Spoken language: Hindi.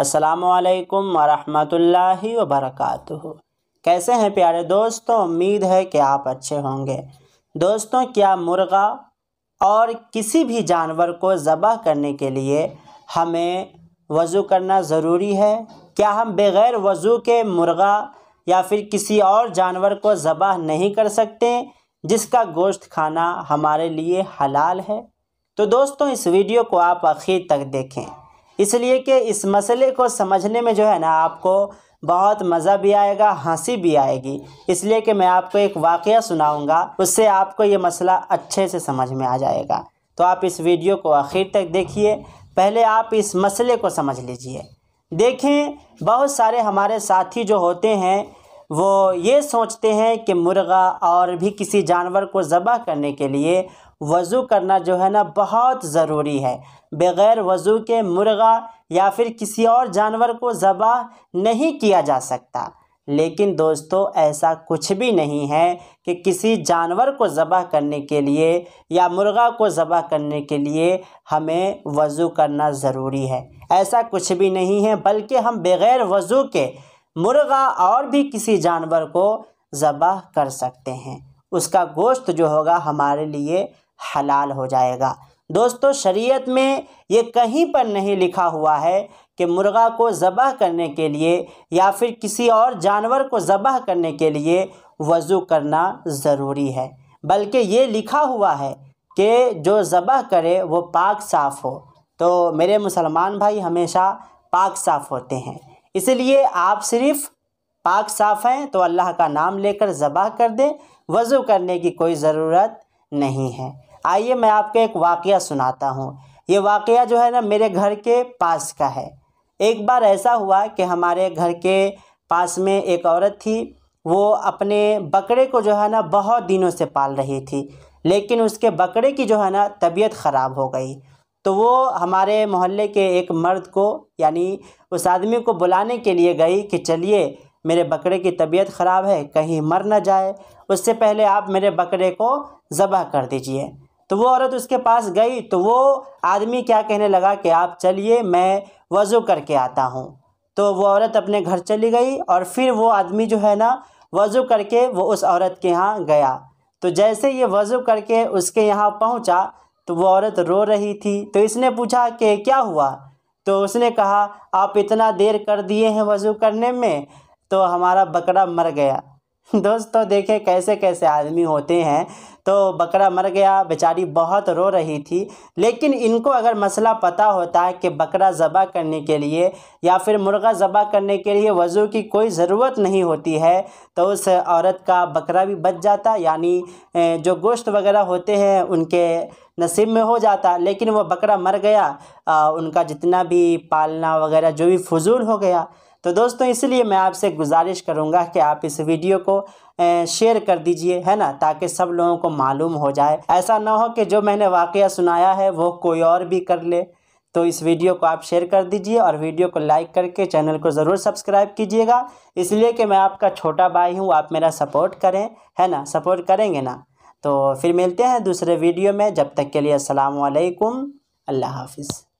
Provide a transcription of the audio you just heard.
असलकम वरहमतुल्लाहि वरक कैसे हैं प्यारे दोस्तों उम्मीद है कि आप अच्छे होंगे दोस्तों क्या मुर्गा और किसी भी जानवर को ज़बह करने के लिए हमें वज़ू करना ज़रूरी है क्या हम बग़ैर वज़ू के मुर्गा या फिर किसी और जानवर को ज़बह नहीं कर सकते जिसका गोश्त खाना हमारे लिए हलाल है तो दोस्तों इस वीडियो को आप आखिर तक देखें इसलिए कि इस मसले को समझने में जो है ना आपको बहुत मज़ा भी आएगा हंसी भी आएगी इसलिए कि मैं आपको एक वाक़ सुनाऊँगा उससे आपको ये मसला अच्छे से समझ में आ जाएगा तो आप इस वीडियो को आखिर तक देखिए पहले आप इस मसले को समझ लीजिए देखें बहुत सारे हमारे साथी जो होते हैं वो ये सोचते हैं कि मुर्गा और भी किसी जानवर को ज़बह करने के लिए वज़ू करना जो है ना बहुत ज़रूरी है बग़ैर वज़ू के मुर्गा या फिर किसी और जानवर को ज़बा नहीं किया जा सकता लेकिन दोस्तों ऐसा कुछ भी नहीं है कि किसी जानवर को ज़बह करने के लिए या मुर्गा को ज़बह करने के लिए हमें वज़ू करना ज़रूरी है ऐसा कुछ भी नहीं है बल्कि हम बग़ैर वज़ू के मुर्गा और भी किसी जानवर को ज़बह कर सकते हैं उसका गोश्त जो होगा हमारे लिए हलाल हो जाएगा दोस्तों शरीयत में ये कहीं पर नहीं लिखा हुआ है कि मुर्गा को ज़बह करने के लिए या फिर किसी और जानवर को ज़बह करने के लिए वज़ू करना ज़रूरी है बल्कि ये लिखा हुआ है कि जो ज़बह करे वो पाक साफ़ हो तो मेरे मुसलमान भाई हमेशा पाक साफ़ होते हैं इसलिए आप सिर्फ़ पाक साफ़ हैं तो अल्लाह का नाम लेकर ज़बह कर दें वज़ू करने की कोई ज़रूरत नहीं है आइए मैं आपको एक वाक़ सुनाता हूँ ये वाक़ जो है ना मेरे घर के पास का है एक बार ऐसा हुआ कि हमारे घर के पास में एक औरत थी वो अपने बकरे को जो है ना बहुत दिनों से पाल रही थी लेकिन उसके बकरे की जो है ना तबीयत ख़राब हो गई तो वो हमारे मोहल्ले के एक मर्द को यानी उस आदमी को बुलाने के लिए गई कि चलिए मेरे बकरे की तबीयत ख़राब है कहीं मर ना जाए उससे पहले आप मेरे बकरे को ज़बह कर दीजिए तो वो औरत उसके पास गई तो वो आदमी क्या कहने लगा कि आप चलिए मैं वज़ू करके आता हूँ तो वो औरत अपने घर चली गई और फिर वो आदमी जो है ना वज़ू करके वो उस औरत के यहाँ गया तो जैसे ये वज़ू करके उसके यहाँ पहुँचा तो वो औरत रो रही थी तो इसने पूछा कि क्या हुआ तो उसने कहा आप इतना देर कर दिए हैं वज़ू करने में तो हमारा बकरा मर गया दोस्तों देखे कैसे कैसे आदमी होते हैं तो बकरा मर गया बेचारी बहुत रो रही थी लेकिन इनको अगर मसला पता होता है कि बकरा ज़बा करने के लिए या फिर मुर्गा ज़बा करने के लिए वज़ू की कोई ज़रूरत नहीं होती है तो उस औरत का बकरा भी बच जाता यानी जो गोश्त वगैरह होते हैं उनके नसीब में हो जाता लेकिन वह बकरा मर गया आ, उनका जितना भी पालना वगैरह जो भी फजूल हो गया तो दोस्तों इसलिए मैं आपसे गुजारिश करूंगा कि आप इस वीडियो को शेयर कर दीजिए है ना ताकि सब लोगों को मालूम हो जाए ऐसा ना हो कि जो मैंने वाक़ सुनाया है वो कोई और भी कर ले तो इस वीडियो को आप शेयर कर दीजिए और वीडियो को लाइक करके चैनल को ज़रूर सब्सक्राइब कीजिएगा इसलिए कि मैं आपका छोटा भाई हूँ आप मेरा सपोर्ट करें है ना सपोर्ट करेंगे ना तो फिर मिलते हैं दूसरे वीडियो में जब तक के लिए असलकम अल्लाह हाफिज़